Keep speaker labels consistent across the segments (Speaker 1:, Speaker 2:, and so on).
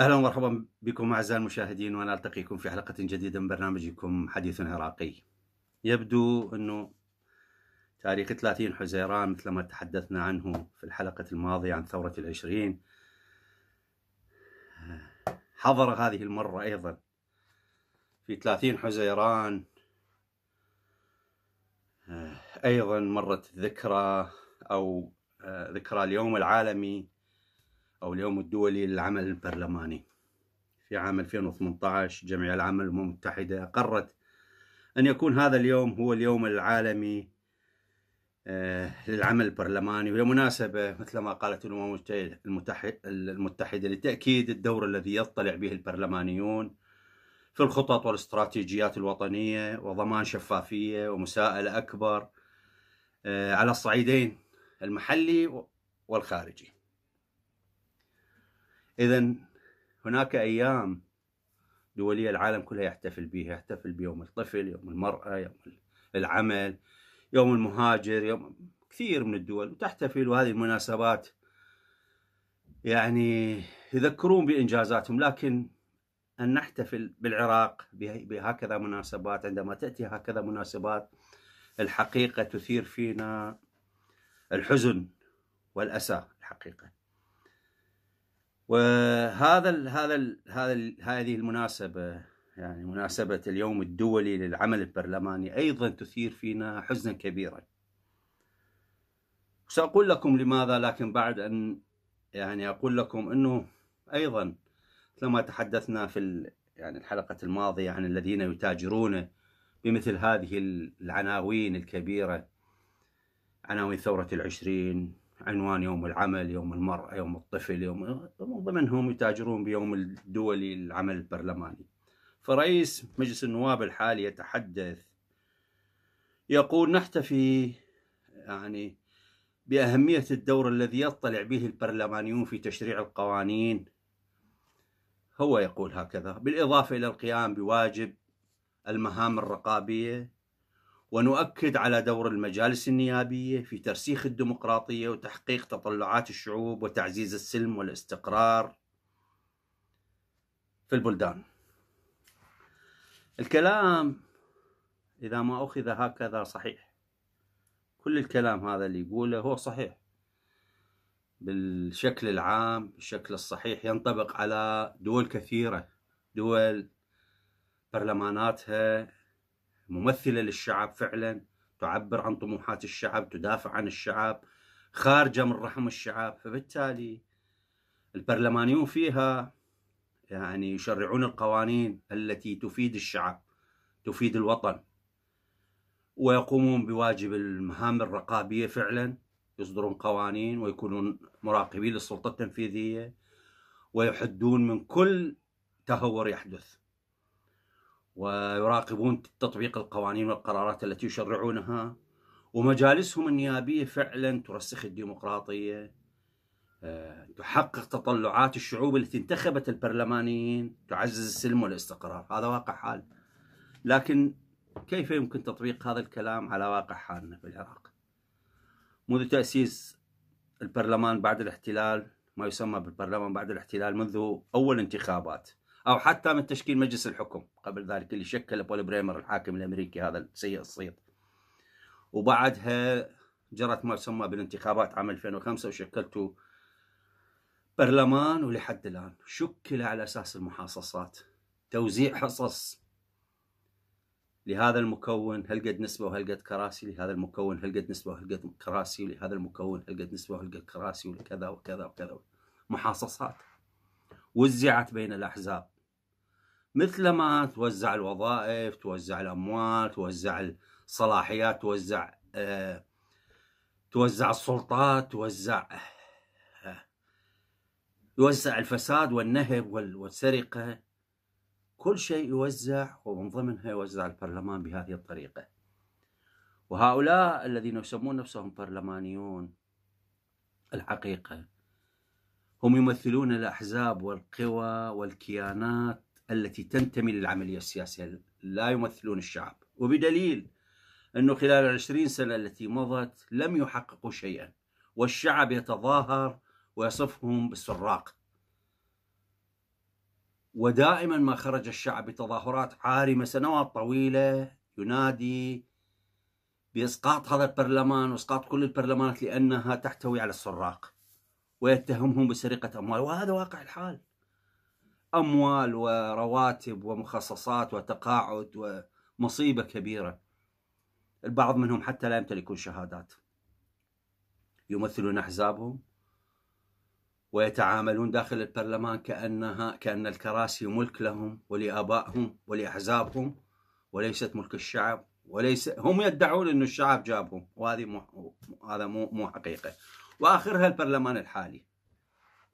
Speaker 1: اهلا ومرحبا بكم اعزائي المشاهدين وانا التقيكم في حلقه جديده من برنامجكم حديث عراقي. يبدو انه تاريخ 30 حزيران مثل ما تحدثنا عنه في الحلقه الماضيه عن ثوره العشرين حضر هذه المرة أيضا في 30 حزيران آه، أيضا مرت الذكرى أو آه، ذكرى اليوم العالمي أو اليوم الدولي للعمل البرلماني في عام 2018 جمعية العمل المتحدة قررت أن يكون هذا اليوم هو اليوم العالمي آه، للعمل البرلماني ولمناسبة مثل ما قالت الأمم المتحدة لتأكيد الدور الذي يطلع به البرلمانيون في الخطط والاستراتيجيات الوطنية وضمان شفافية ومساءلة أكبر آه، على الصعيدين المحلي والخارجي إذا هناك أيام دولية العالم كلها يحتفل بها يحتفل بيوم الطفل يوم المرأة يوم العمل يوم المهاجر يوم كثير من الدول وتحتفل وهذه المناسبات يعني يذكرون بإنجازاتهم لكن أن نحتفل بالعراق بهكذا مناسبات عندما تأتي هكذا مناسبات الحقيقة تثير فينا الحزن والأسى الحقيقة وهذا ال هذا ال هذا الـ هذه المناسبة يعني مناسبة اليوم الدولي للعمل البرلماني أيضا تثير فينا حزنا كبيرا سأقول لكم لماذا لكن بعد أن يعني أقول لكم أنه أيضا كما تحدثنا في يعني الحلقة الماضية عن الذين يتاجرون بمثل هذه العناوين الكبيرة عناوين ثورة العشرين عنوان يوم العمل يوم المرأة يوم الطفل يوم ضمنهم يتاجرون بيوم الدولي للعمل البرلماني فرئيس مجلس النواب الحالي يتحدث يقول نحتفي يعني بأهمية الدور الذي يطلع به البرلمانيون في تشريع القوانين هو يقول هكذا بالإضافة إلى القيام بواجب المهام الرقابية ونؤكد على دور المجالس النيابية في ترسيخ الديمقراطية وتحقيق تطلعات الشعوب وتعزيز السلم والاستقرار في البلدان الكلام إذا ما أخذ هكذا صحيح كل الكلام هذا اللي يقوله هو صحيح بالشكل العام بالشكل الصحيح ينطبق على دول كثيرة دول برلماناتها ممثلة للشعب فعلا تعبر عن طموحات الشعب تدافع عن الشعب خارجة من رحم الشعب فبالتالي البرلمانيون فيها يعني يشرعون القوانين التي تفيد الشعب تفيد الوطن ويقومون بواجب المهام الرقابية فعلا يصدرون قوانين ويكونون مراقبين للسلطة التنفيذية ويحدون من كل تهور يحدث ويراقبون تطبيق القوانين والقرارات التي يشرعونها ومجالسهم النيابية فعلا ترسخ الديمقراطية آه، تحقق تطلعات الشعوب التي انتخبت البرلمانيين تعزز السلم والاستقرار هذا واقع حال لكن كيف يمكن تطبيق هذا الكلام على واقع حالنا في العراق منذ تأسيس البرلمان بعد الاحتلال ما يسمى بالبرلمان بعد الاحتلال منذ أول انتخابات أو حتى من تشكيل مجلس الحكم قبل ذلك اللي شكل بول بريمر الحاكم الأمريكي هذا السيء الصيت وبعدها جرت ما يسمى بالانتخابات عام 2005 وشكلته برلمان ولحد الآن شكل على أساس المحاصصات توزيع حصص لهذا المكون هل قد نسبة وهل قد كراسي لهذا المكون هل قد نسبة وهل قد كراسي لهذا المكون هل قد نسبة وهل قد كراسي ولكذا وكذا وكذا محاصصات وزعت بين الأحزاب مثل ما توزع الوظائف توزع الأموال توزع الصلاحيات توزع آه توزع السلطات توزع يوزع الفساد والنهب والسرقة كل شيء يوزع ومن ضمنها يوزع البرلمان بهذه الطريقة وهؤلاء الذين يسمون نفسهم برلمانيون الحقيقة هم يمثلون الأحزاب والقوى والكيانات التي تنتمي للعملية السياسية لا يمثلون الشعب وبدليل أنه خلال العشرين سنة التي مضت لم يحققوا شيئا والشعب يتظاهر ويصفهم بالسراق ودائما ما خرج الشعب بتظاهرات عارمة سنوات طويلة ينادي بإسقاط هذا البرلمان وإسقاط كل البرلمانات لأنها تحتوي على السراق ويتهمهم بسرقة أموال وهذا واقع الحال أموال ورواتب ومخصصات وتقاعد ومصيبة كبيرة البعض منهم حتى لا يمتلكون شهادات يمثلون أحزابهم ويتعاملون داخل البرلمان كأنها كأن الكراسي ملك لهم ولآبائهم ولأحزابهم وليست ملك الشعب وليس هم يدعون أن الشعب جابهم وهذه مو هذا مو مو حقيقة وآخرها البرلمان الحالي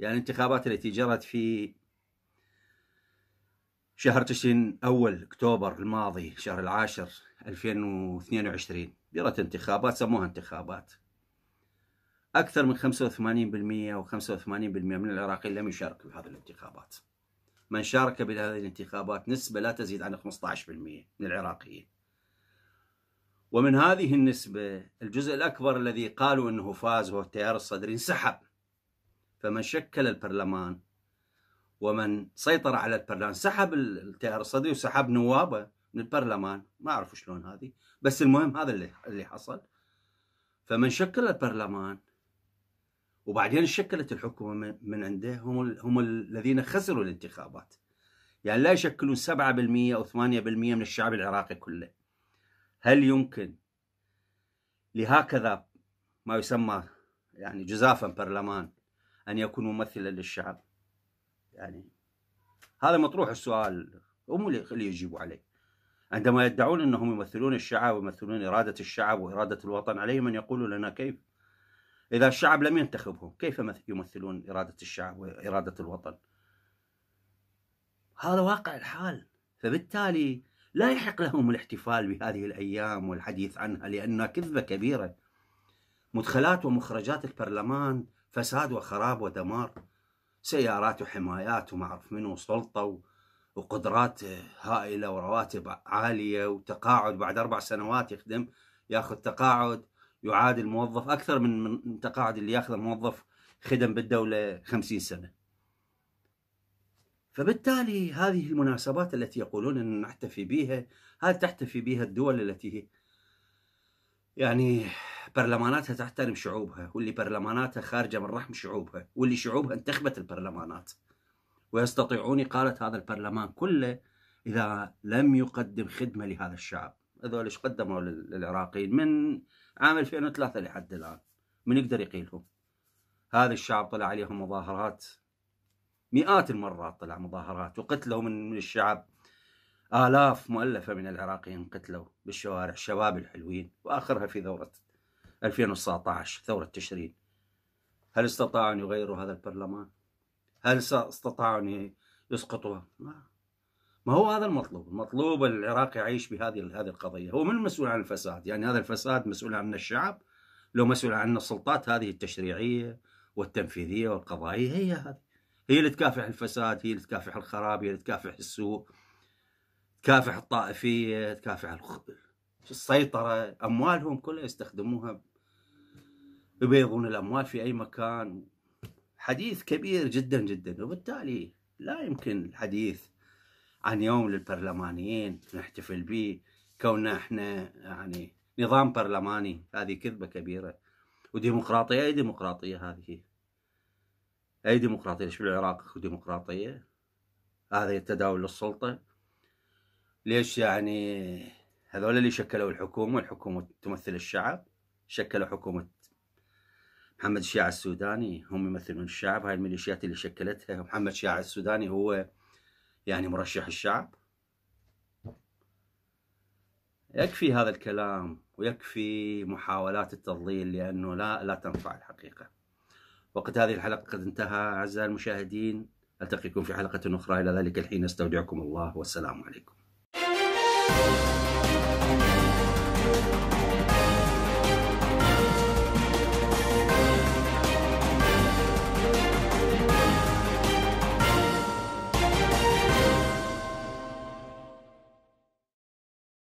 Speaker 1: يعني الانتخابات التي جرت في شهر تشرين أول أكتوبر الماضي شهر العاشر 2022 جرت انتخابات سموها انتخابات أكثر من 85% و85% من العراقيين لم يشاركوا بهذه الانتخابات من شارك بهذه الانتخابات نسبة لا تزيد عن 15% من العراقيين ومن هذه النسبة الجزء الأكبر الذي قالوا أنه فاز هو التيار الصدري انسحب فمن شكل البرلمان ومن سيطر على البرلمان سحب التيار الصدري وسحب نوابه من البرلمان ما أعرف شلون هذه بس المهم هذا اللي حصل فمن شكل البرلمان وبعدين شكلت الحكومة من عنده هم, هم الذين خسروا الانتخابات يعني لا يشكلون 7% أو 8% من الشعب العراقي كله هل يمكن لهكذا ما يسمى يعني جزافا برلمان أن يكون ممثلا للشعب يعني هذا مطروح السؤال هم اللي يجيبوا عليه عندما يدعون أنهم يمثلون الشعب ويمثلون إرادة الشعب وإرادة الوطن عليهم أن يقولوا لنا كيف إذا الشعب لم ينتخبهم كيف يمثلون إرادة الشعب وإرادة الوطن هذا واقع الحال فبالتالي لا يحق لهم الاحتفال بهذه الأيام والحديث عنها لأنها كذبة كبيرة مدخلات ومخرجات البرلمان فساد وخراب ودمار سيارات وحمايات وما أعرف منو سلطة وقدرات هائلة ورواتب عالية وتقاعد بعد أربع سنوات يخدم ياخذ تقاعد يعادل الموظف أكثر من تقاعد اللي ياخذ موظف خدم بالدولة 50 سنة فبالتالي هذه المناسبات التي يقولون أن نحتفي بها هل تحتفي بها الدول التي يعني برلماناتها تحترم شعوبها واللي برلماناتها خارجة من رحم شعوبها واللي شعوبها انتخبت البرلمانات ويستطيعون إقالة هذا البرلمان كله إذا لم يقدم خدمة لهذا الشعب هذول ايش قدموا للعراقيين من عام 2003 لحد الان من يقدر يقيلهم هذا الشعب طلع عليهم مظاهرات مئات المرات طلع مظاهرات وقتلوا من الشعب آلاف مؤلفة من العراقيين قتلوا بالشوارع الشباب الحلوين وآخرها في ثورة 2019 ثورة تشرين هل استطاعوا أن يغيروا هذا البرلمان؟ هل استطاعوا أن يسقطوه؟ ما ما هو هذا المطلوب المطلوب العراق يعيش بهذه هذه القضية هو من المسؤول عن الفساد يعني هذا الفساد مسؤول عنه الشعب لو مسؤول عنه السلطات هذه التشريعية والتنفيذية والقضائية هي هذه هي اللي تكافح الفساد هي اللي تكافح الخراب هي اللي تكافح السوء تكافح الطائفية تكافح السيطرة أموالهم كلها يستخدموها يبيضون الأموال في أي مكان حديث كبير جدا جدا وبالتالي لا يمكن الحديث عن يوم للبرلمانيين نحتفل به كوننا احنا يعني نظام برلماني هذه كذبة كبيرة وديمقراطية أي ديمقراطية هذه أي ديمقراطية شو بالعراق ديمقراطية هذا التداول للسلطة ليش يعني هذول اللي شكلوا الحكومة الحكومة تمثل الشعب شكلوا حكومة محمد الشيعة السوداني هم يمثلون الشعب هاي الميليشيات اللي شكلتها محمد الشيعة السوداني هو يعني مرشح الشعب يكفي هذا الكلام ويكفي محاولات التضليل لأنه لا لا تنفع الحقيقة وقت هذه الحلقة قد انتهى أعزائي المشاهدين ألتقيكم في حلقة أخرى إلى ذلك الحين استودعكم الله والسلام عليكم